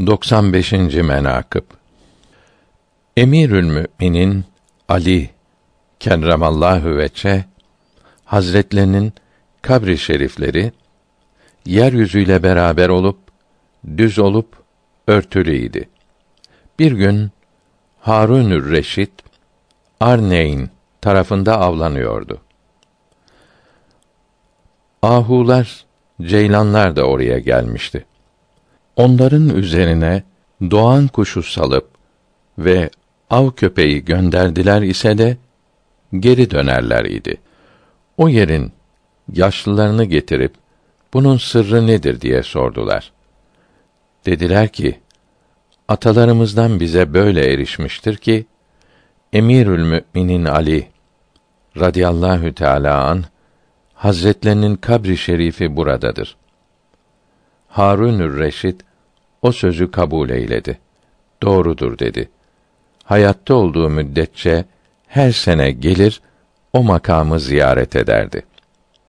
95. menakıb Emirül Müminin Ali kerramallahu veçe Hazretlerinin kabri şerifleri yeryüzüyle beraber olup düz olup örtülüydi. Bir gün Harunür Reşit Arneyn tarafında avlanıyordu. Ahular, ceylanlar da oraya gelmişti. Onların üzerine doğan kuşu salıp ve av köpeği gönderdiler ise de geri dönerler idi. O yerin yaşlılarını getirip bunun sırrı nedir diye sordular. Dediler ki, atalarımızdan bize böyle erişmiştir ki, Emirül Müminin Ali radıyallahu teala an Hazretlerinin kabri şerifi buradadır. Harunür Reşit o sözü kabul eyledi. Doğrudur dedi. Hayatta olduğu müddetçe her sene gelir o makamı ziyaret ederdi.